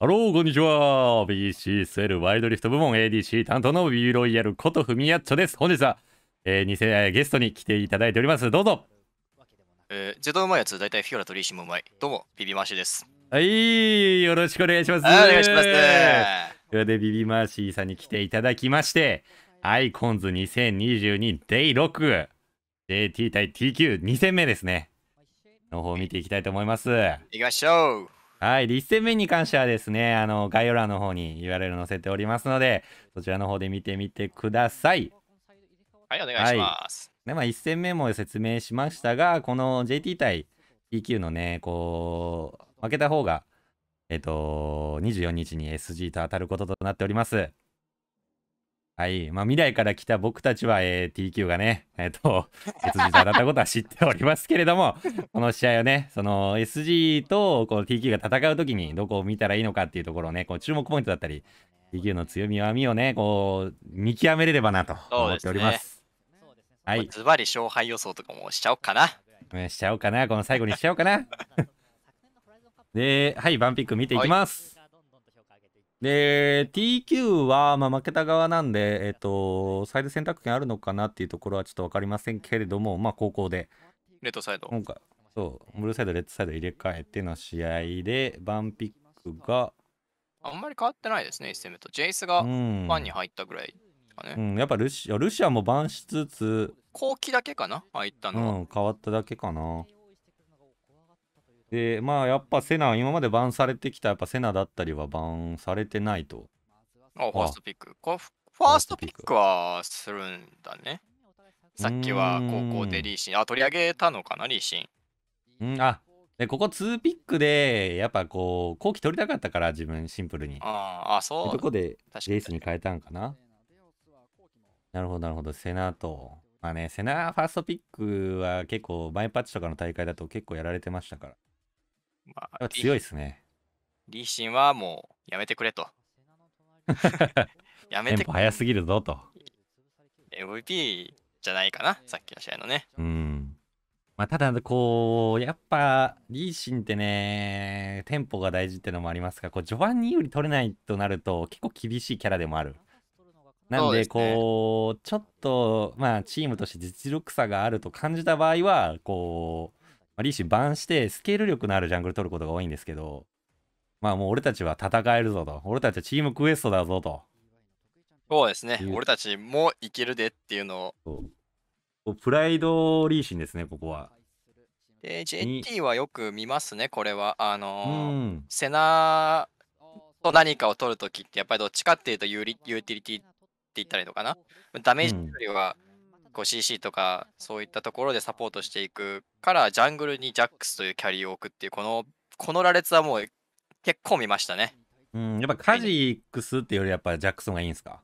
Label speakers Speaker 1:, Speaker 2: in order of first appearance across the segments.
Speaker 1: ハロー、こんにちは。BCSL ワイドリフト部門 ADC 担当のーロイヤルことフミヤッチョです。本日は、えー、偽、えー、ゲストに来ていただいております。どうぞ。
Speaker 2: えー、ェドウマいやつ、だいフィオラとリーシもうまい。どうも、ビビマーシーです。
Speaker 1: はい、よろしくお願いします。お願いします。それでビビマーシーさんに来ていただきまして、アイコンズ2022デイ6 JT 対 TQ2 戦目ですね。の方を見ていきたいと思います。いきましょう。はい、1戦目に関してはですね、あの概要欄の方に URL 載せておりますので、そちらの方で見てみてください。
Speaker 2: はい、お願いしま
Speaker 1: す。はい、でまあ、1戦目も説明しましたが、この JT 対 EQ のね、こう、負けた方が、えっと、24日に SG と当たることとなっております。はい。まあ、未来から来た僕たちは、えー、TQ がね、えっ、ー、と、SG と当たったことは知っておりますけれども、この試合をね、その SG とこう TQ が戦うときにどこを見たらいいのかっていうところをね、こう注目ポイントだったり、TQ の強み弱みをね、こう、見極めれればなと思っております。すね、は
Speaker 2: い。ズバリ勝敗予想とかもしちゃおうかな。
Speaker 1: ね、しちゃおうかな。この最後にしちゃおうかな。で、はい、バンピック見ていきます。はいで、TQ は、まあ、負けた側なんで、えっ、と、サイド選択権あるのかなっていうところはちょっと分かりませんけれども、まあ、高校で。レッドサイド。今回、そう、ブルーサイド、レッドサイド入れ替えての試合で、バンピックが。
Speaker 2: あんまり変わってないですね、1戦目と。ジェイスがファンに入ったぐらいかね。う
Speaker 1: ん、うん、やっぱルシア、ルシアもバンしつつ。
Speaker 2: 後期だけかな、あいったの
Speaker 1: うん、変わっただけかな。でまあやっぱセナ今までバンされてきたやっぱセナだったりはバンされてないとあファースト
Speaker 2: ピックこファーストピックはするんだね
Speaker 1: さっきは高校でリ
Speaker 2: ーシンあ取り上げたのかなリーシ
Speaker 1: ンんあでここ2ピックでやっぱこう後期取りたかったから自分シンプルに
Speaker 2: ああそうどこで
Speaker 1: レースに変えたんかななるほどなるほどセナとまあねセナファーストピックは結構バイパッチとかの大会だと結構やられてましたからまあ、強いですね。
Speaker 2: リーシンはもうやめてくれと。
Speaker 1: やめてくれ。早すぎるぞと。
Speaker 2: MVP じゃないかな、さっきの試合のね。
Speaker 1: うん。まあ、ただ、こう、やっぱ、リーシンってね、テンポが大事ってのもありますが、こう序盤に有利取れないとなると、結構厳しいキャラでもある。なんで、こう、ちょっと、まあ、チームとして実力差があると感じた場合は、こう、まあ、リーシバンしてスケール力のあるジャングル取ることが多いんですけど、まあもう俺たちは戦えるぞと。俺たちはチームクエストだぞと。
Speaker 2: そうですね。俺たちもいけるでっていうの
Speaker 1: を。プライドリーシンですね、ここは。
Speaker 2: で、JT はよく見ますね、これは。あのー、セナと何かを取るときって、やっぱりどっちかっていうとユーリユーティリティって言ったりとかな。ダメージよりは、うんこう CC とかそういったところでサポートしていくからジャングルにジャックスというキャリーを置くっていうこのこの羅列はもう結構見ましたね。
Speaker 1: うん、やっぱカジックスっていうよりやっぱジャックスがいいんですか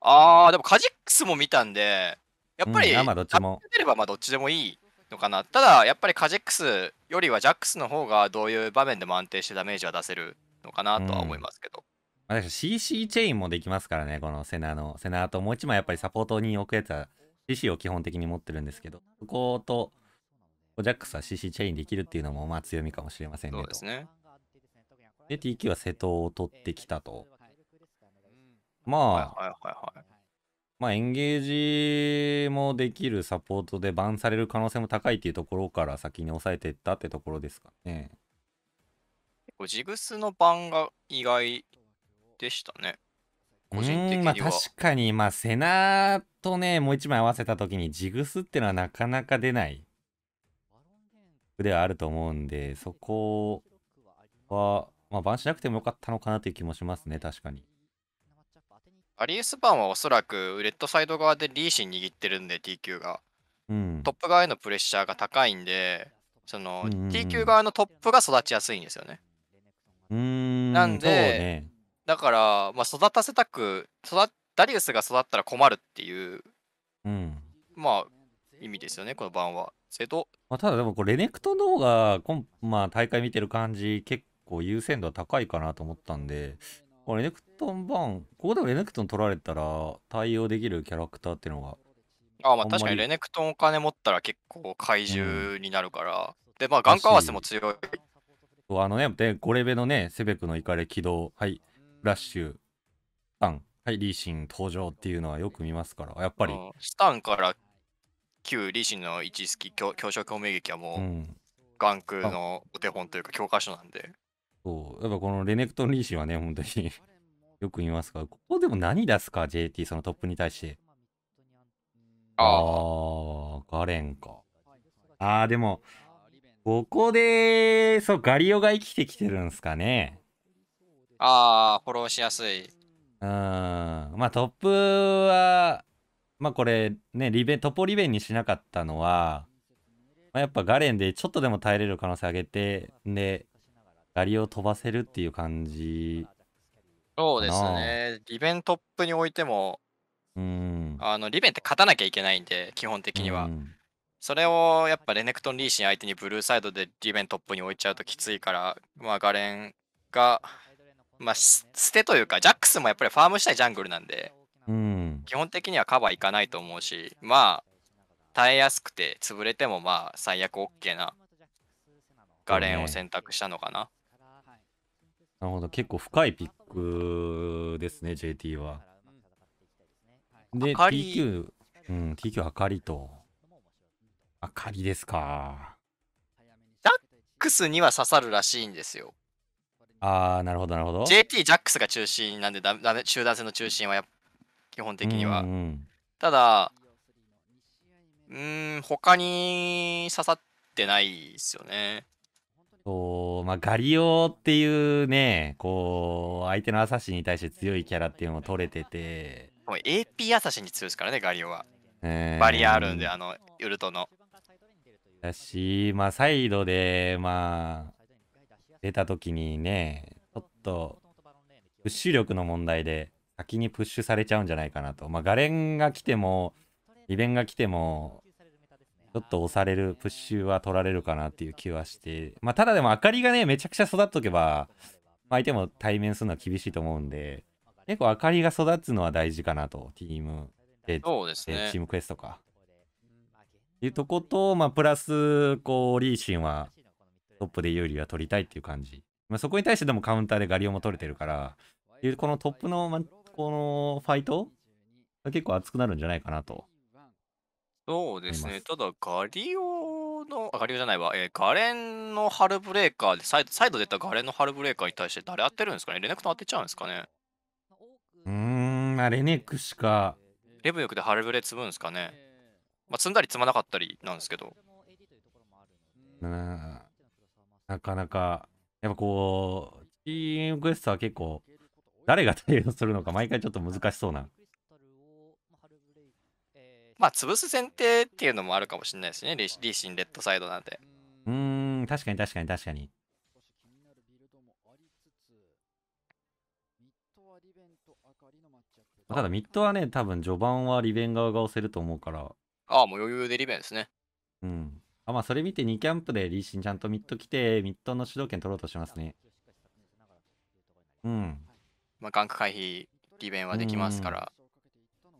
Speaker 2: あーでもカジックスも見たんでやっぱり、うん、まあどっちればまあどっちでもいいのかなただやっぱりカジックスよりはジャックスの方がどういう場面でも安定してダメージは出せ
Speaker 1: るのかなとは思いますけど、私 CC チェインもできますからね、このセナの。セナともう一枚やっぱりサポートに置くやつは CC を基本的に持ってるんですけど、そことジャックスは CC チェインできるっていうのもまあ強みかもしれませんね。そうですね。で、TQ は瀬戸を取ってきたと。まあ、はいはいはいはい、まあエンゲージもできるサポートでバンされる可能性も高いっていうところから先に抑えていったってところですかね。
Speaker 2: ジグスのバンが意外でしたね。
Speaker 1: 個人的には。まあ、確かに、まあ、セナとね、もう一枚合わせた時にジグスっていうのはなかなか出ないではあると思うんで、そこは、まあ、バンしなくてもよかったのかなという気もしますね、確かに。
Speaker 2: アリエスバンはおそらくレッドサイド側でリーシン握ってるんで T q が、うん、トップ側へのプレッシャーが高いんでその、うんうん、T q 側のトップが育ちやすいんですよね。うんなんで、ね、だから、まあ、育たせたく育ダリウスが育ったら困るっていう、うん、まあ意味ですよねこの番は。
Speaker 1: まあ、ただでもこれレネクトの方が今、まあ、大会見てる感じ結構優先度は高いかなと思ったんでレネクトン番ここでもレネクトン取られたら対応できるキャラクターっていうの
Speaker 2: があまあ確かにレネクトンお金持ったら結構怪獣になるから、うん、でまあ眼科合わせも強い
Speaker 1: あのねで5レベのねセベクのイカレ起動はいラッシュ、タン、はい、リーシン登場っていうのはよく見ますから、やっぱり。ス
Speaker 2: タンから旧リーシンの1式強強者共鳴劇はもう、うん、ガンクのお手本というか教科書なんで。
Speaker 1: そう、やっぱこのレネクトンリーシンはね、本当に よく見ますら、ここでも何出すか、JT、そのトップに対して。ああ、ガレンか。ああ、でも、ここで、そう、ガリオが生きてきてるんですかね。
Speaker 2: ああ、フォローしやすい。うん。
Speaker 1: まあトップは、まあこれね、リベトポリベンにしなかったのは、まあ、やっぱガレンでちょっとでも耐えれる可能性上げて、で、ガリを飛ばせるっていう感じ。そうですね。
Speaker 2: リベントップにおいても、
Speaker 1: うん、
Speaker 2: あのリベンって勝たなきゃいけないんで、基本的には。うん、それをやっぱレネクトン・リーシン相手にブルーサイドでリベントップに置いちゃうときついから、まあ、ガレンがまあ、捨てというか、ジャックスもやっぱりファームしたいジャングルなんで、うん、基本的にはカバーいかないと思うし、まあ、耐えやすくて、潰れてもまあ、最悪 OK なガレンを選択したのかな。
Speaker 1: なるほど、結構深いピックですね、JT は。で、TQ、うん、TQ あかりと。あかりですか。
Speaker 2: ダックスには刺さるらしいんですよ。
Speaker 1: ああ、なるほど、なるほど。JT、
Speaker 2: ジャックスが中心なんでだ、だ集団戦の中心は基本的
Speaker 1: には。うんうん、
Speaker 2: ただ、うん、他に刺さってないですよね。
Speaker 1: そう、まあ、ガリオっていうね、こう、相手のアサシンに対して強いキャラっていうのも取れてて。
Speaker 2: もう AP アサシンに強いですからね、ガリオは。
Speaker 1: えー、バリアあるんで、あ
Speaker 2: の、ウルトの。
Speaker 1: だし、まあ、サイドで、まあ、出た時にね、ちょっと、プッシュ力の問題で、先にプッシュされちゃうんじゃないかなと。まあ、ガレンが来ても、リベンが来ても、ちょっと押される、プッシュは取られるかなっていう気はして、まあ、ただでも、明かりがね、めちゃくちゃ育っとけば、相手も対面するのは厳しいと思うんで、結構、明かりが育つのは大事かなと、チーム、で、ね、チームクエストか。いうとこと、まあ、プラス、こう、リーシンは、トップで有利は取りたいっていう感じ。まあ、そこに対してでもカウンターでガリオも取れてるから、このトップの、ま、このファイト結構熱くなるんじゃないかなと。
Speaker 2: そうですね、ただガリオの、ガリオじゃないわ、えー、ガレンのハルブレーカーでサイド、サイド出たガレンのハルブレーカーに対して誰当てるんですかねレネクト当てちゃうんですかね
Speaker 1: うーん、まあ、レネクしか。
Speaker 2: レブ力でハルブレ積むんですかねまあ、積んだり積まなかったりなんですけど。
Speaker 1: うん。なかなか、やっぱこう、チームクエストは結構、誰が対応するのか毎回ちょっと難しそうな。
Speaker 2: まあ、潰す前提っていうのもあるかもしれないですね、リーシン、レッドサイドなんて。
Speaker 1: うん、確かに確かに確かに。ただ、ミッドはね、多分序盤はリベン側が押せると思うから。
Speaker 2: ああ、もう余裕でリベンですね。
Speaker 1: うん。あ、まあ、それ見て2キャンプでリーシンちゃんとミッド来て、ミッドの主導権取ろうとしますね。うん。
Speaker 2: まあ、ガンク回避、利便はできますから。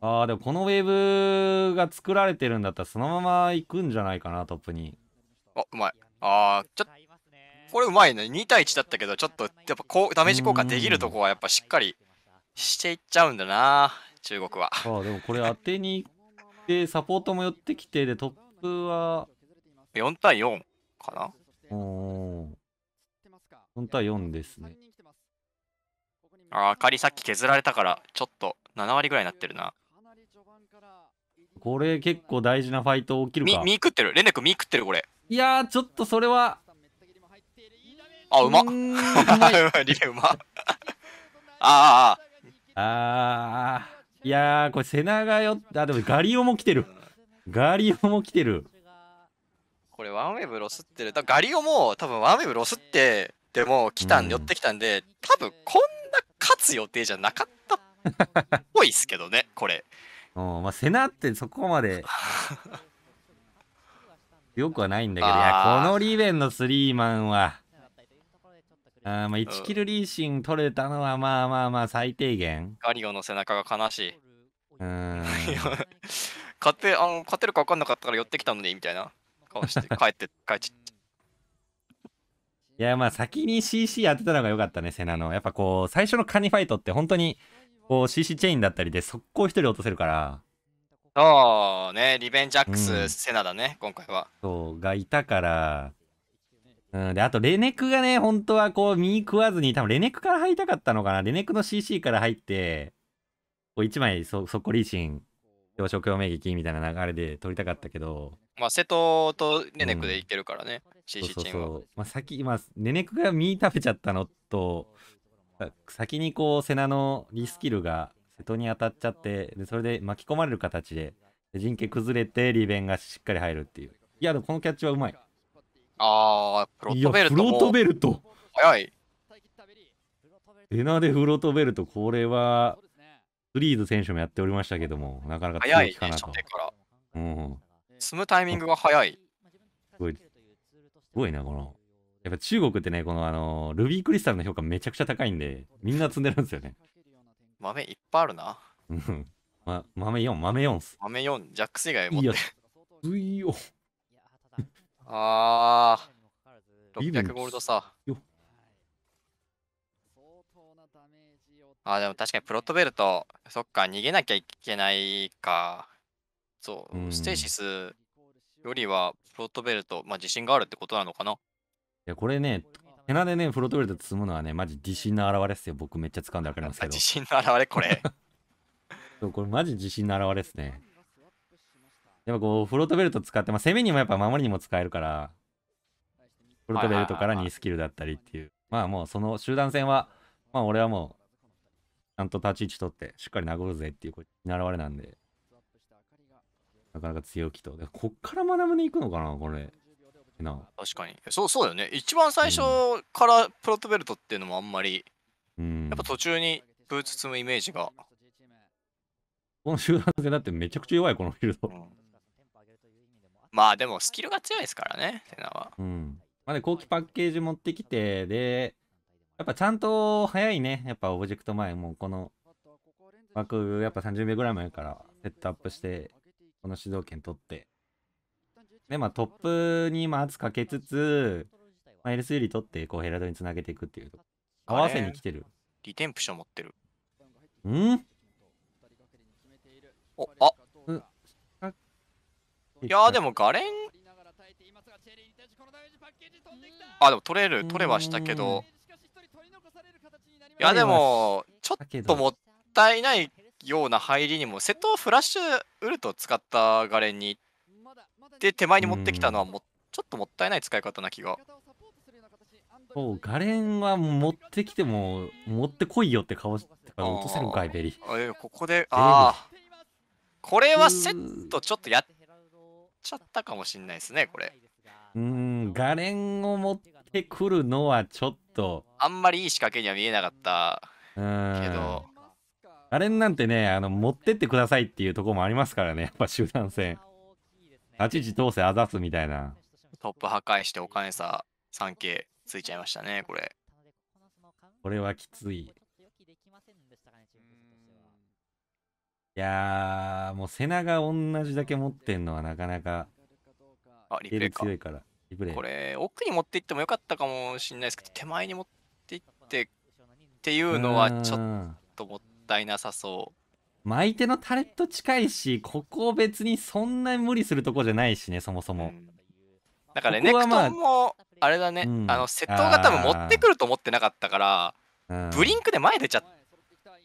Speaker 1: ああ、でもこのウェーブが作られてるんだったら、そのまま行くんじゃないかな、トップに。
Speaker 2: あ、うまい。ああ、ちょっと。これうまいね2対1だったけどちょっとやっぱこうダメージ効果できるとこはやっぱしっかりしていっちゃうんだな中国は
Speaker 1: あでもこれ当てに行ってサポートも寄ってきてでトップは4対4かなお4対4ですね
Speaker 2: ああ仮さっき削られたからちょっと7割ぐらいになってるな
Speaker 1: これ結構大事なファイト起きるかみ食って
Speaker 2: るレネ君み食ってるこれ
Speaker 1: いやちょっとそれはあうま リレうまああああいやこれ瀬長よあでもガリオも来てるガリオも来てる
Speaker 2: これワンウェブロスってる。だガリオも多分ワンウェブロスって、でも来たん、で寄ってきたんで、多分こんな勝つ予定じゃなかったっぽいっすけどね、これ。
Speaker 1: うん、まあ、セナってそこまで よくはないんだけど、このリベンのスリーマンは、あまあ1キルリーシン取れたのは、まあまあまあ最低限。
Speaker 2: ガリオの背中が悲しい。うん。勝て、あの、勝てるか分かんなかったから寄ってきたので、みたいな。顔して 帰って帰っちゃった
Speaker 1: いやまあ先に CC 当てたのが良かったねセナのやっぱこう最初のカニファイトって本当にこう CC チェインだったりで速攻1人落とせるから
Speaker 2: そうねリベンジャックス、うん、セナだね今回は
Speaker 1: そうがいたからうん、であと、レネクがね、本当はこう、身食わずに、多分レネクから入りたかったのかな。レネクの CC から入って、こう、1枚そ、そこリーン養殖用名劇みたいな流れで取りたかったけど。
Speaker 2: まあ、瀬戸とネネクでいけるからね、うん、CC チームは。
Speaker 1: まあ、先、今、ネネクが身食べちゃったのと、先にこう、瀬名のリスキルが瀬戸に当たっちゃって、でそれで巻き込まれる形で、陣形崩れて、リベンがしっかり入るっていう。いや、でもこのキャッチはうまい。
Speaker 2: あー、プロートベルト。フロートベルト。早い。
Speaker 1: エナでフロートベルト、これはフリーズ選手もやっておりましたけども、なかなか強いかなと。早いね、から。うん。
Speaker 2: 積むタイミングが早い。
Speaker 1: すごい、すごいな、この。やっぱ中国ってね、このあの、ルビークリスタルの評価めちゃくちゃ高いんで、みんな積んでるんですよね。
Speaker 2: 豆いっぱいあるな。
Speaker 1: うん。ま、豆4、豆4っす。
Speaker 2: 豆4、ジャックス以外持っていいよ。あ
Speaker 1: ー、600ゴールド
Speaker 2: さ。よあ、でも確かにプロットベルト、そっか、逃げなきゃいけないか。そう、うん、ステーシスよりはプロットベルト、まあ自信があるってことなのかな。い
Speaker 1: や、これね、手なでね、プロットベルト積むのはね、マジ自信の表れっすよ。僕めっちゃ掴んでわかりますけど。自信の表れこれ。そう、これマジ自信の表れっすね。やっぱこう、フロートベルト使って、まあ、攻めにもやっぱ守りにも使えるから、フロートベルトから2スキルだったりっていう。まあもうその集団戦は、まあ俺はもう、ちゃんと立ち位置取って、しっかり殴るぜっていう、これ、習われなんで、なかなか強気と。こっから学ぶに行くのかな、これ。な
Speaker 2: 確かに。そうそうよね。一番最初からプロットベルトっていうのもあんまり、うん、やっぱ途中にブーツ積むイメージが。
Speaker 1: この集団戦だってめちゃくちゃ弱い、このフィールド。
Speaker 2: まあでもスキルが強いですからね、セナは。
Speaker 1: うん。まあ、で、後期パッケージ持ってきて、で、やっぱちゃんと早いね。やっぱオブジェクト前、もうこの枠、やっぱ30秒ぐらい前からセットアップして、この主導権取って。で、まあトップにま圧かけつつ、まあ、LS より取って、こうヘラドにつなげていくっていう。合わせに来てる。
Speaker 2: リテンプション持ってる。んお、あいやでもガレンあでも取れる取れはしたけど
Speaker 1: やでも
Speaker 2: ちょっともったいないような入りにも瀬戸をフラッシュウルト使ったガレンにで手前に持ってきたのはも、ちょっともったいない使い方な気が
Speaker 1: そうガレンは持ってきても持ってこいよって顔してから落とせるんかいベリ
Speaker 2: ーここでああこれはセットちょっとやっちゃったかもしんないですねこれ
Speaker 1: うんガレンを持っててくるのはちょっと
Speaker 2: あんまりいい仕掛けには見えなかった
Speaker 1: けどあれなんてねあの持ってってくださいっていうところもありますからねやっぱ集団戦立ち位置通せあざすみたいな
Speaker 2: トップ破壊してお金さ 3K ついちゃいましたねこれ
Speaker 1: これはきついいやもう瀬名が同じだけ持ってんのはなかなかあリプレイ強いからこれ奥
Speaker 2: に持っていってもよかったかもしれないですけど手前に持っていってっ
Speaker 1: ていうのはちょっ
Speaker 2: ともったいなさそ
Speaker 1: う巻いてのタレット近いしここ別にそんなに無理するとこじゃないしねそもそも、うん、だからネクトン
Speaker 2: もあれだね、うん、あの瀬戸が多分持ってくると思ってなかったから、ブリンクで前出ちゃっ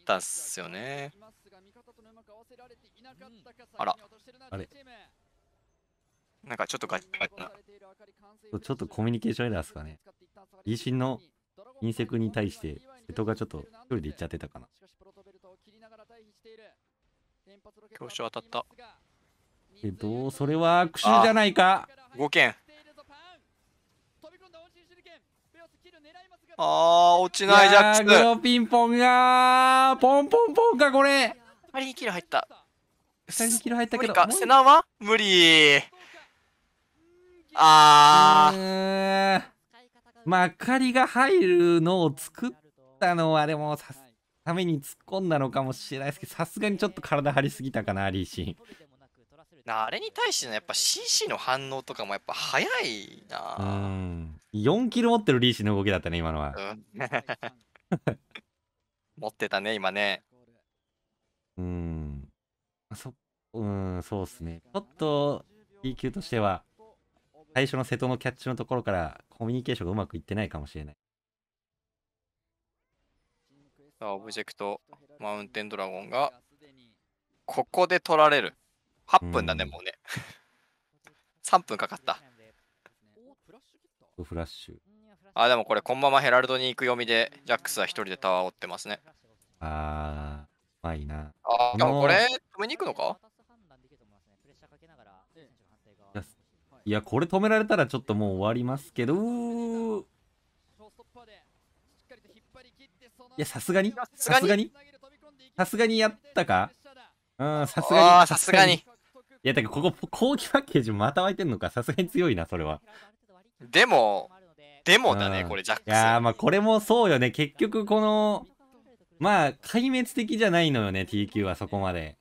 Speaker 2: たっすよね、あらあれなんかちょっとガチガチな。
Speaker 1: ちょっとコミュニケーションエラーですかね。維新の隕石に対して、瀬戸がちょっと一人で行っちゃってたかな。
Speaker 2: 強襲当たった。
Speaker 1: えどうそれは悪手じゃな
Speaker 2: いか。5件。
Speaker 1: ああ、落ちないジャックス。グロピンポンがポンポンポンか、これ。2人にキル入った。2人にキル入ったけど。無理か、セナは無理。あー。まあ、りが入るのを作ったのは、でもさ、ために突っ込んだのかもしれないですけど、さすがにちょっと体張りすぎたかな、リーシン。
Speaker 2: あれに対してのやっぱ CC の反応とかもやっぱ早い
Speaker 1: な。うん。4キロ持ってるリーシーの動きだったね、今のは。うん、
Speaker 2: 持ってたね、今ね。
Speaker 1: うん。そ、うん、そうっすね。ちょっと、E 級としては、最初の瀬戸のキャッチのところからコミュニケーションがうまくいってないかもしれない。
Speaker 2: さあ、オブジェクト、マウンテンドラゴンが、ここで取られる。8分だね、うん、もうね。3 分かかった。フラッシュ。あ、でもこれ、このままヘラルドに行く読みで、ジャックスは1人でタワーを追ってますね。
Speaker 1: ああまあいいな。あ、でもこれ、
Speaker 2: 止めに行くのか
Speaker 1: いや、これ止められたらちょっともう終わりますけど、いや、さすがにさすがにさすがにやったかうん、さすがに。さすがに。いや、だからここ、後期パッケージまた湧いてんのか。さすがに強いな、それは。でも、でもだね、これ、ジャックス。いやまあ、これもそうよね。結局、この、まあ、壊滅的じゃないのよね、TQ はそこまで。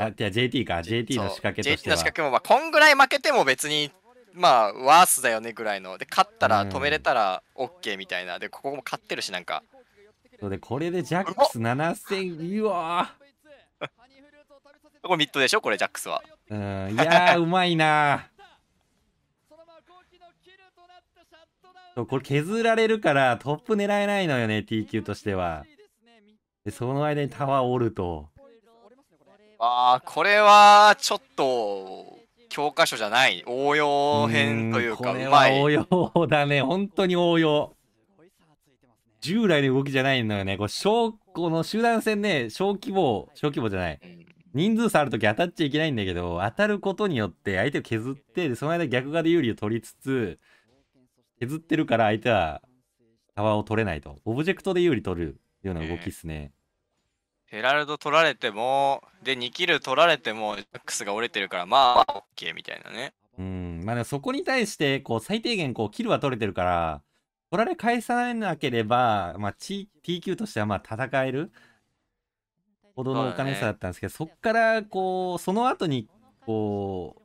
Speaker 1: あ、じゃあ JT か、JT の仕掛けとして JT の仕掛
Speaker 2: けも、まあ、こんぐらい負けても別に、まあ、ワースだよねぐらいの。で、勝ったら止めれたら OK みたいな。で、ここも勝ってるし、なんか。
Speaker 1: そうで、これでジャックス7000、うわ
Speaker 2: これミッドでしょこれジャックスは。
Speaker 1: うん、いやうまいなこれ削られるからトップ狙えないのよね TQ としてはでその間にタワー折ると
Speaker 2: ああこれはちょっと教科書じゃない応用編というかうまい応
Speaker 1: 用だね本当に応用従来の動きじゃないのよねこう小この集団戦ね小規模小規模じゃない、人数差ある時当たっちゃいけないんだけど当たることによって相手を削ってその間逆側で有利を取りつつ削ってるから相手はタワーを取れないとオブジェクトで有利取るような動きっすね、
Speaker 2: ヘラルド取られても、で、2キル取られても、ジャックスが折れてるから、まあ、OK みたいなね。
Speaker 1: うん、まあ、そこに対して、こう、最低限、こう、キルは取れてるから、取られ返さなければ、まあ、T、TQ としては、まあ、戦えるほどのお金差だったんですけど、そ,、ね、そっから、こう、その後に、こう、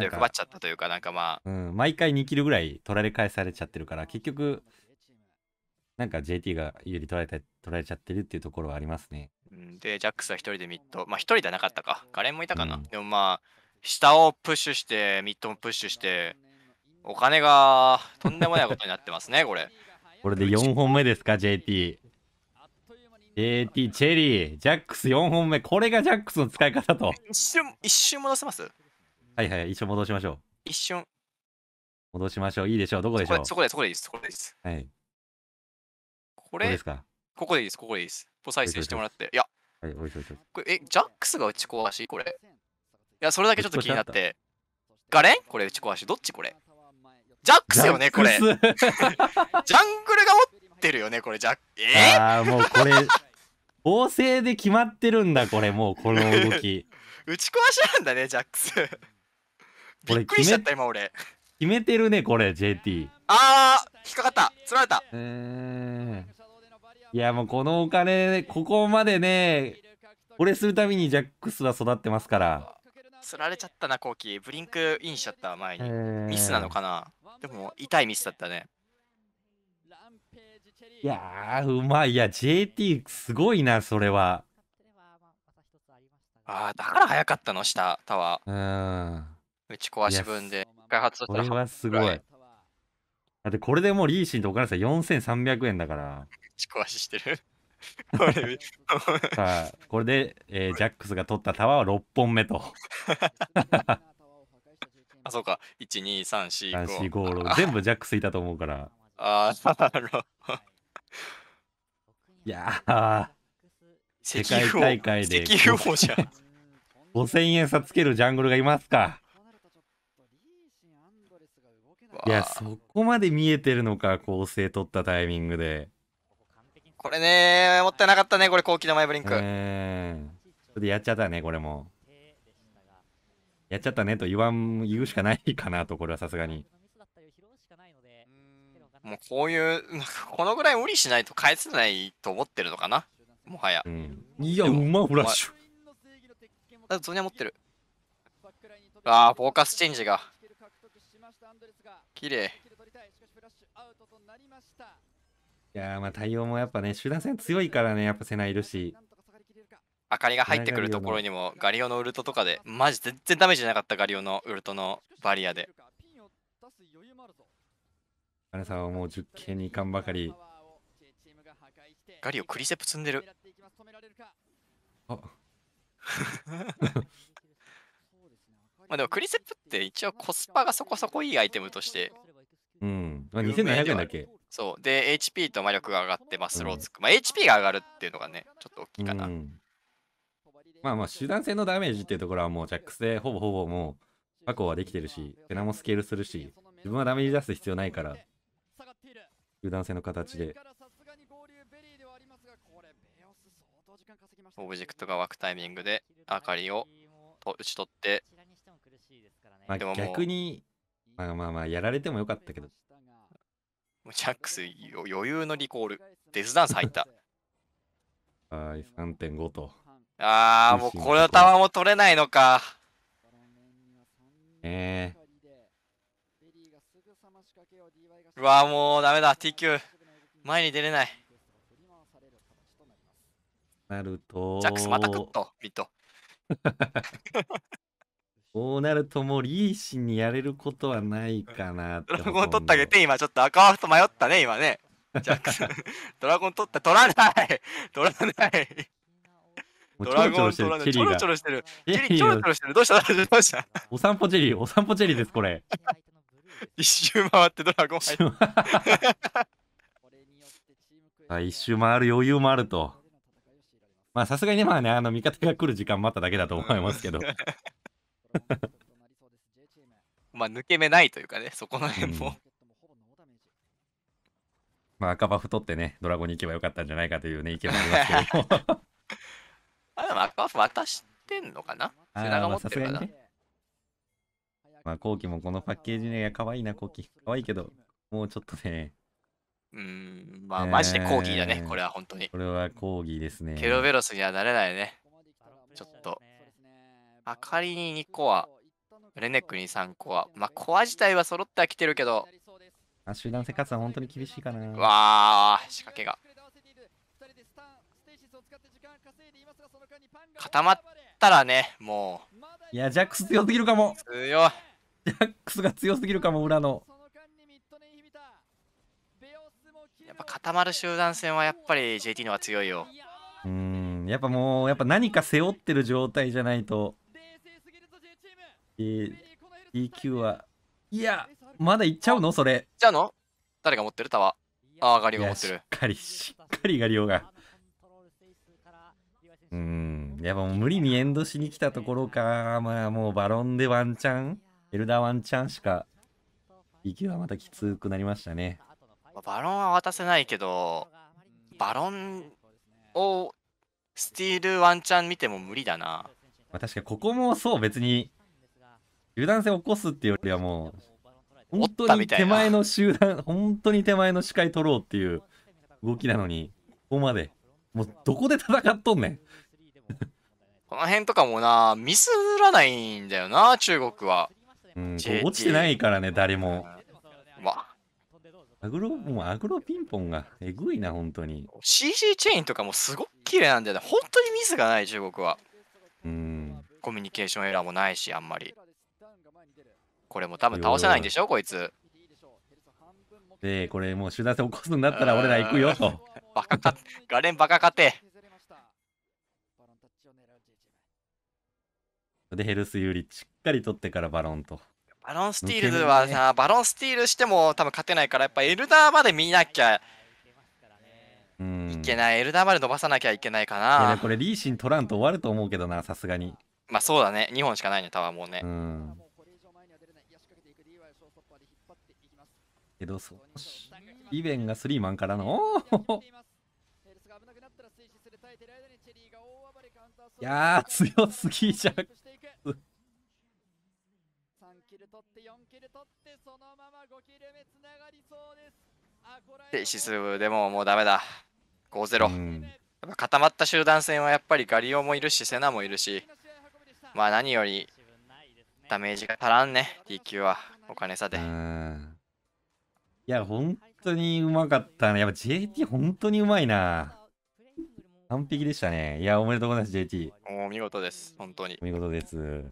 Speaker 1: なんかっ
Speaker 2: ちゃったというか、なんかまあ、
Speaker 1: うん、毎回2キルぐらい取られ返されちゃってるから、結局、なんか JT が有利取られ取られちゃってるっていうところはありますね。
Speaker 2: で、ジャックスは1人でミッド。まあ1人じゃなかったか。ガレンもいたかな。うん、でもまあ、下をプッシュして、ミッドもプッシュして、お金がとんでもないことになってますね、これ。
Speaker 1: これで4本目ですか、JT。JT、チェリー、ジャックス4本目。これがジャックスの使い方と。
Speaker 2: 一瞬、一瞬戻せます
Speaker 1: はいはい、一瞬戻しましょう。一瞬。戻しましょう。いいでしょう。どこでしょうそこ
Speaker 2: で、そこでいいです。ここでいいです。はい。これ、ここですかここでいいです。ここでいいです。歩再生してもらって。いや、はい、おいしおいしこれえ、ジャックスが打ち壊しこれ。いや、それだけちょっと気になって。ガレンこれ打ち壊し。どっちこれジャックスよね、これ。ジャングルが持ってるよね、これ、ジャッ
Speaker 1: ク。えー、ああ、もうこれ、合成で決まってるんだ、これ、もう、この動き。
Speaker 2: 打ち壊しなんだね、ジャックス。
Speaker 1: びっくりしちゃった、今、俺。決めてるね、これ、JT。
Speaker 2: ああ、引っかかっ
Speaker 1: た。つられた。えーいやもうこのお金ここまでね俺するためにジャックスは育ってますから
Speaker 2: すられちゃったな後期ブリンクインしちゃった前にミスなのかなでも痛いミスだったね
Speaker 1: いやうまいいや JT すごいなそれは
Speaker 2: ああだから早かったの下タワ
Speaker 1: ーうん
Speaker 2: 打ち壊し分で開発したこれは
Speaker 1: すごいだってこれでもうリーシンとお金さん4300円だから
Speaker 2: ち壊ししてる。
Speaker 1: あこれで、えー、ジャックスが取った球は6本目と
Speaker 2: あそうか12345全
Speaker 1: 部ジャックスいたと思うから
Speaker 2: ああ
Speaker 1: いや世界大会で石油王じゃん5000円差つけるジャングルがいますかいやそこまで見えてるのか構成取ったタイミングで
Speaker 2: これねもったいなかったねこれ後期の前ブリンク、
Speaker 1: えー、ちょっとやっちゃったねこれもやっちゃったねと言わん言うしかないかなとこれはさすがに
Speaker 2: もうこういうこのぐらい無理しないと返せないと思ってるのかな
Speaker 1: もはや、うん、いやうまフラッシュ
Speaker 2: あゾニア持ってるああフォーカスチェンジが綺麗
Speaker 1: いやまあ対応もやっぱね、集団戦強いからね、やっぱセナいるし。明かりが入ってくるところにも
Speaker 2: ガリオのウルトとかで、マジ全然ダメージなかったガリオのウルトのバリアで。
Speaker 1: 金れさんはもう10系かんばかり。
Speaker 2: ガリオクリセプ積んでる。あ まあでもクリセプって一応コスパがそこそこいいアイテムとして
Speaker 1: まあ、2700円だっけ。
Speaker 2: そう。で、HP と魔力が上がって、まスローつく。まあ、HP が上がるっていうのがね、ちょっと大
Speaker 1: きいかな。うん、まあまあ、集団戦のダメージっていうところはもう、ジャックスでほぼほぼもう、確保はできてるし、ペナもスケールするし、自分はダメージ出す必要ないから、手段性の形で。
Speaker 2: オブジェクトが湧くタイミングで、明かりをと打ち取って、
Speaker 1: まあ、逆に、まあまあまあ、やられてもよかったけど、
Speaker 2: ジャックス余裕のリコール。デスダンス入った。
Speaker 1: はい、3.5と。
Speaker 2: ああ、もうこの球も取れないのか。
Speaker 1: ええ
Speaker 2: ー。うわもうダメだ、TQ。前に出れない。
Speaker 1: なると。ジャックスまたクッと、
Speaker 2: ビット。
Speaker 1: こうなるともうリーシンにやれることはないかなドラゴン取って
Speaker 2: あげて、今ちょっと赤ワーフと迷ったね、今ね。ドラゴン取った、取らない取らない
Speaker 1: ドラゴン取らない。ちょろチょろしてる。チェリーチょろちょろしてる。どうしたどうしたお散歩チェリー、お散歩チェリーです、これ。
Speaker 2: 一周回ってドラゴン入っ
Speaker 1: あ一周回る余裕もあると。まあさすがにね、まあね、あの味方が来る時間待っただけだと思いますけど。
Speaker 2: まあ抜け目ないというかね、そこの辺も、
Speaker 1: まあ赤フ取ってね、ドラゴンに行けばよかったんじゃないかというね、意見もありますけども。
Speaker 2: あ、でも赤フ渡してんのかな背中持ってるかな。
Speaker 1: まあ、後期もこのパッケージね、可愛いな、後期。可愛いけど、もうちょっとね。うん、まあ、マジでコーギーだね、これは本当に。これはコーギーですね。ケロベ
Speaker 2: ロスにはなれないね。ちょっと。あかりに2個は、レネックに3個は、まあ、コア自体は揃ってはきてるけど、
Speaker 1: あ集団生活は本当に厳しいかな。
Speaker 2: わあ、仕掛けが。固まったら
Speaker 1: ね、もう。いや、ジャックス強すぎるかも。強い。ジャックスが強すぎるかも、裏の。
Speaker 2: やっぱ固まる集団戦はやっぱり JT のは強いよ。
Speaker 1: うん、やっぱもう、やっぱ何か背負ってる状態じゃないと。えー、EQ は、いや、まだいっちゃうのそれ。
Speaker 2: じゃうの誰が持ってるタワー。ああ、ガリオが持ってる。し
Speaker 1: っかり、しっかりガリオが。うん、やっぱもう無理にエンドしに来たところか。まあもうバロンでワンチャン、エルダーワンチャンしか、d q はまたきつくなりましたね。
Speaker 2: バロンは渡せないけど、バロンをスティールワンチャン見ても無理だな。
Speaker 1: まあ、確かここもそう別に油断性起こすっていうよりはもう本当に手前の集団本当に手前の視界取ろうっていう動きなのにここまでもうどこで戦っとんね
Speaker 2: んこの辺とかもなミスらないんだよな中国は、
Speaker 1: うん、落ちてないからね誰もまアグロもうアグロピンポンがえぐいな本当に
Speaker 2: CG チェインとかもすごく綺麗なんだよね本当にミスがない中国はうんコミュニケーションエラーもないしあんまりこれも多分倒せないんでしょこいつ
Speaker 1: でこれもう集団戦起こすんだったら俺ら行くよとバカ
Speaker 2: かガレンバカ勝て
Speaker 1: でヘルス有利しっかり取ってからバロンと
Speaker 2: バロンスティールズはさ、ね、バロンスティールしても多分勝てないからやっぱエルダーまで見なきゃいけないエルダーまで伸ばさなきゃいけないかな、ね、こ
Speaker 1: れリーシン取らんと終わると思うけどなさすがに
Speaker 2: まあそうだね2本しかないねタワーもうね
Speaker 1: うけどそうイベンがスリーマンからのいや強すぎじゃんキル取ってキル
Speaker 2: 取ってそのままキル目つながりそうです停数でももうダメだ5-0、ロ。やっぱ固まった集団戦はやっぱりガリオもいるしセナもいるしまあ何よりダメージが足らんね d q はお金さで。い
Speaker 1: や、本当にうまかったね。やっぱ JT 本当にうまいな。完璧でしたね。いや、おめでとうございます、JT。
Speaker 2: お見事です。本当に。
Speaker 1: 見事です。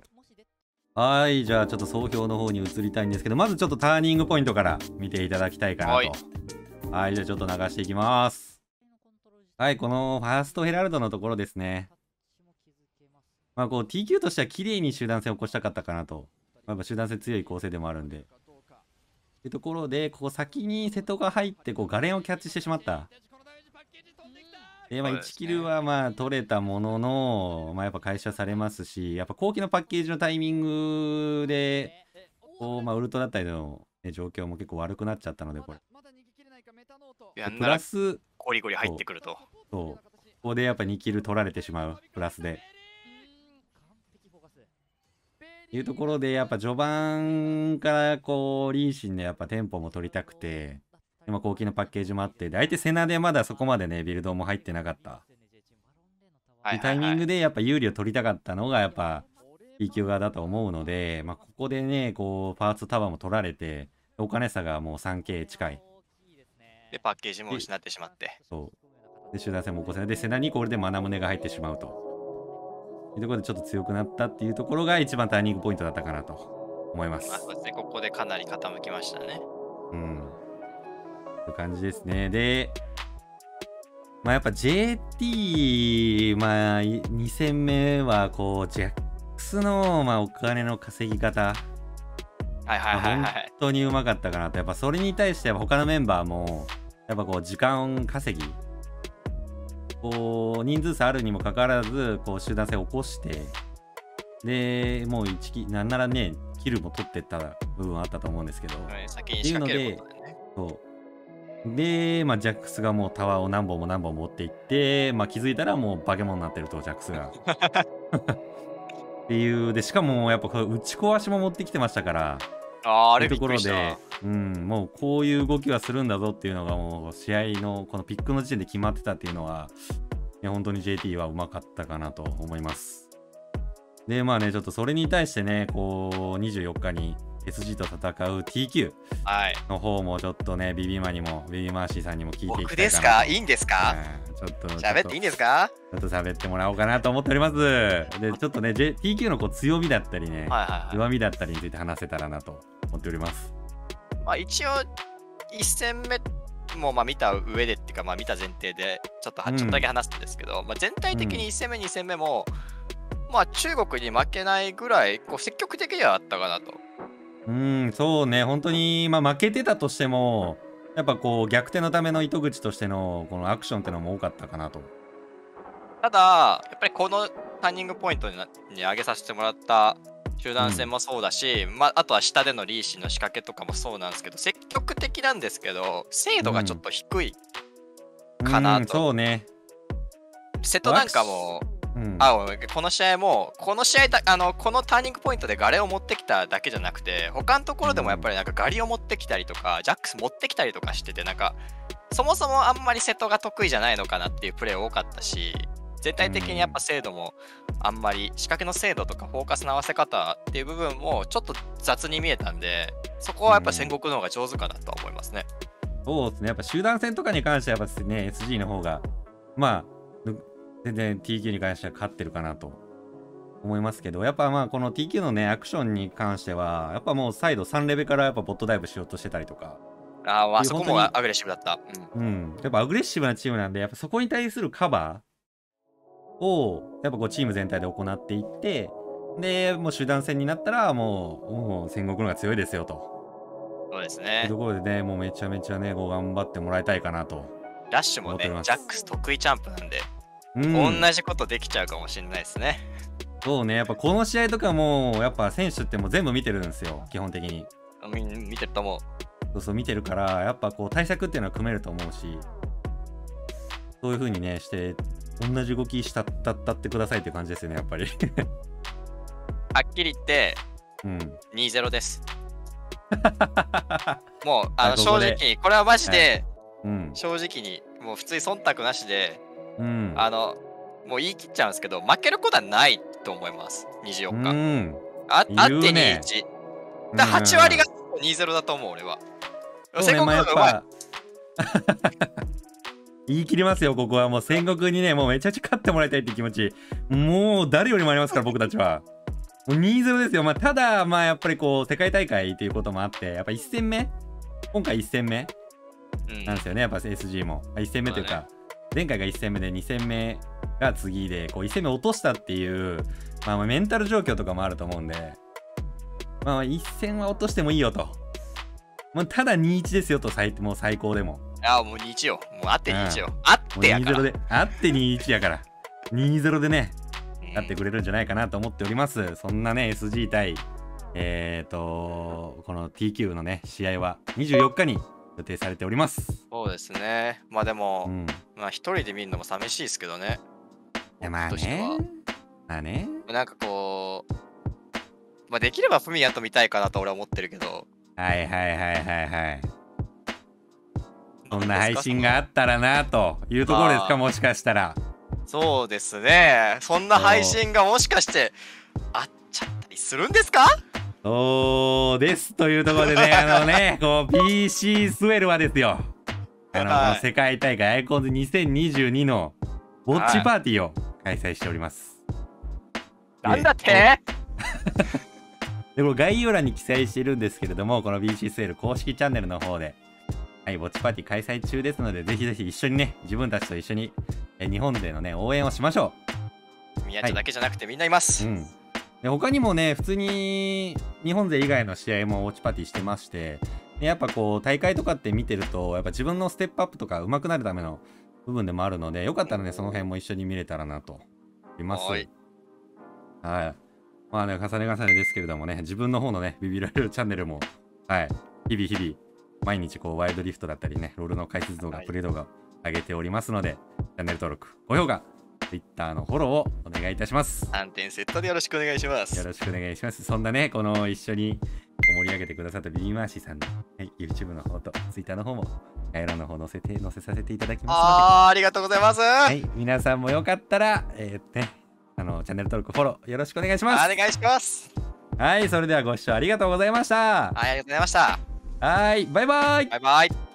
Speaker 1: はい、じゃあちょっと総評の方に移りたいんですけど、まずちょっとターニングポイントから見ていただきたいかなと。はい、はいじゃあちょっと流していきます。はい、このファーストヘラルドのところですね。まあこう TQ としては綺麗に集団戦を起こしたかったかなとまあ、やっぱ集団戦強い構成でもあるんで。というところで、ここ先に瀬戸が入って、こう、ガレンをキャッチしてしまった。で、まあ、1キルはまあ、取れたものの、まあ、やっぱ回収されますし、やっぱ後期のパッケージのタイミングで、こう、まあ、ウルトだったりの、ね、状況も結構悪くなっちゃったので、これ。
Speaker 2: プラス、ゴリゴリ入ってく
Speaker 1: ると。そう。ここでやっぱ2キル取られてしまう、プラスで。いうところで、やっぱ序盤からこう、臨ーでやっぱテンポも取りたくて、今後期のパッケージもあって、で相手セナでまだそこまでね、ビルドも入ってなかった。はいはいはい、タイミングでやっぱ有利を取りたかったのがやっぱ B 級側だと思うので、まあ、ここでね、こう、パーツタワーも取られて、お金差がもう 3K 近い。
Speaker 2: で、パッケージも失ってしまって。
Speaker 1: そう。で、集団戦も起こせない。で、セナにこれでマナムネが入ってしまうと。いうところでちょっと強くなったっていうところが一番ターニングポイントだったかなと思います。まあ、そ
Speaker 2: ここでかなり傾きま
Speaker 1: したね。うん。という感じですね。で、まあ、やっぱ JT、まあ、2戦目はこう、ジャックスの、まあ、お金の稼ぎ方。はいはいはい、はい、本当にうまかったかなとやっぱそれに対して他のメンバーもやっぱこう時間稼ぎこう人数差あるにもかかわらずこう集団戦を起こしてでもう1キなんならねキルも取ってった部分あったと思うんですけど、はい、先に仕掛けることでねそうで、まあ、ジャックスがもうタワーを何本も何本も持っていって、まあ、気づいたらもう化け物になってるとジャックスが っていうでしかもやっぱ打ち壊しも持ってきてましたから
Speaker 2: ああれところで、
Speaker 1: うん、もうこういう動きはするんだぞっていうのがもう試合のこのピックの時点で決まってたっていうのはいや本当に JT はうまかったかなと思います。でまあねちょっとそれに対してねこう24日に SG と戦う TQ の方もちょっとね、ビビマにもビビマーシーさんにも聞いていきたい僕ですかい
Speaker 2: いんですか、
Speaker 1: うん、ちょっと喋っていいんですかちょっと喋ってもらおうかなと思っておりますでちょっとね、J、TQ のこう強みだったりね、はいはいはい、弱みだったりについて話せたらなと思っております
Speaker 2: まあ一応1戦目もまあ見た上でっていうか、まあ、見た前提でちょっとちょっとだけ話すんですけど、うん、まあ、全体的に1戦目、2戦目も、まあ、中国に負けないぐらいこう積極的ではあったかなと。
Speaker 1: うん、そうね、本当に、まあ、負けてたとしても、やっぱこう、逆転のための糸口としての、このアクションってのも多かったかなと。
Speaker 2: ただ、やっぱりこのターニングポイントにに上げさせてもらった集団戦もそうだし、うん、まあ、あとは下でのリーシーの仕掛けとかもそうなんですけど、積極的なんですけど、精度がちょっと低い
Speaker 1: かなと。うんうん、そうね。
Speaker 2: 瀬戸なんかも、うんあこの試合もこの試合だあのこのターニングポイントでガレを持ってきただけじゃなくて他のところでもやっぱりなんかガリを持ってきたりとかジャックス持ってきたりとかしててなんかそもそもあんまり瀬戸が得意じゃないのかなっていうプレー多かったし全体的にやっぱ精度もあんまり仕掛けの精度とかフォーカスの合わせ方っていう部分もちょっと雑に見えたんでそこはやっぱ戦国の方が上手かなとは思いますね。
Speaker 1: そうですねやっぱ集団戦とかに関してはやっぱね SG の方がまあ全然 TQ に関しては勝ってるかなと思いますけど、やっぱまあこの TQ のね、アクションに関しては、やっぱもう再度3レベからやっぱボットダイブしようとしてたりとか。
Speaker 2: ああ、あそこもアグレッシブだった、
Speaker 1: うん。うん。やっぱアグレッシブなチームなんで、やっぱそこに対するカバーを、やっぱこうチーム全体で行っていって、で、もう集団戦になったらもう、もう戦国の方が強いですよと。そうですね。ところでね、もうめちゃめちゃね、こう頑張ってもらいたいかなと。ラッシュもね、ジャック
Speaker 2: ス得意ジャンプなんで。
Speaker 1: うん、同じ
Speaker 2: ことできちゃうかもしれないですね。
Speaker 1: そうね、やっぱこの試合とかも、やっぱ選手ってもう全部見てるんですよ、基本的に。見てると思う。そうそう、見てるから、やっぱこう対策っていうのは組めると思うし、そういう風にね、して、同じ動きしたったったってくださいっていう感じですよね、やっぱり。
Speaker 2: はっきり言って、うん、2-0です。もう、あの、正直、これはマジで、はい、うん、正直に、もう普通に忖度なしで、うん、あのもう言い切っちゃうんですけど負けることはないと思います24日、う
Speaker 1: ん、ああって21、ね、
Speaker 2: だ8割が2-0だと思う俺は、戦国がうまい
Speaker 1: 言い切りますよここはもう戦国にねもうめちゃくちゃ勝ってもらいたいって気持ちもう誰よりもありますから僕たちは。もう2-0ですよ、まあ、ただ、まあ、やっぱりこう世界大会ということもあって、やっぱ1戦目、今回1戦目なんですよね、うん、やっぱ SG も。1戦目というか、前回が1戦目で2戦目が次で、こう1戦目落としたっていう、まあメンタル状況とかもあると思うんで、まあ1戦は落としてもいいよと。まあ、ただ2-1ですよと最、もう最高でも。
Speaker 2: ああ、もう2-1よ。
Speaker 1: もうあって2-1よ。あってやから。で、あって2-1やから。2-0 でね、なってくれるんじゃないかなと思っております。そんなね、SG 対、えっ、ー、と、この TQ のね、試合は24日に予定されております。
Speaker 2: そうですね。まあでも、
Speaker 1: うんまあ一
Speaker 2: 人で見るのも寂しいですけどね。
Speaker 1: まあね。まあね。
Speaker 2: なんかこう、まあできればフミヤと見たいかなと俺は思ってるけど。
Speaker 1: はいはいはいはいはい。そんな配信があったらなというところですか、もしかしたら。
Speaker 2: そうですね。そんな配信がもしかしてあっちゃったりするんですか
Speaker 1: そうですというところでね、あのね、こう PC スウェルはですよ。あの世界大会アイコンズ2022のウォッチパーティーを開催しております。なんだって でも概要欄に記載しているんですけれども、この BCSL 公式チャンネルの方で、はい、ウォッチパーティー開催中ですので、ぜひぜひ一緒にね、自分たちと一緒に、え日本でのね、応援をしましょ
Speaker 2: う。宮地だけじゃなくてみんないま
Speaker 1: す。はい、うんで他にもね、普通に日本勢以外の試合もウォッチパーティーしてまして、やっぱこう大会とかって見てるとやっぱ自分のステップアップとか上手くなるための部分でもあるのでよかったらねその辺も一緒に見れたらなと思いますはいまあね重ね重ねですけれどもね自分の方のねビビられるチャンネルもはい日々日々毎日こうワイドリフトだったりねロールの解説動画、プレイ動画を上げておりますのでチャンネル登録高評価 Twitter のフォローをお願いいたします3点セットでよろしくお願いしますよろしくお願いしますそんなねこの一緒に構盛り上げてくださったビーマーシーさんの、はい、YouTube の方と Twitter の方も概要欄の方載せて載せさせていただきますあありがとうございます。はい、皆さんもよかったら、えー、ね、あのチャンネル登録フォローよろしくお願いします。お願いします。はい、それではご視聴ありがとうございました。はい、ありがとうございました。はい、バイバイ。バイバイ。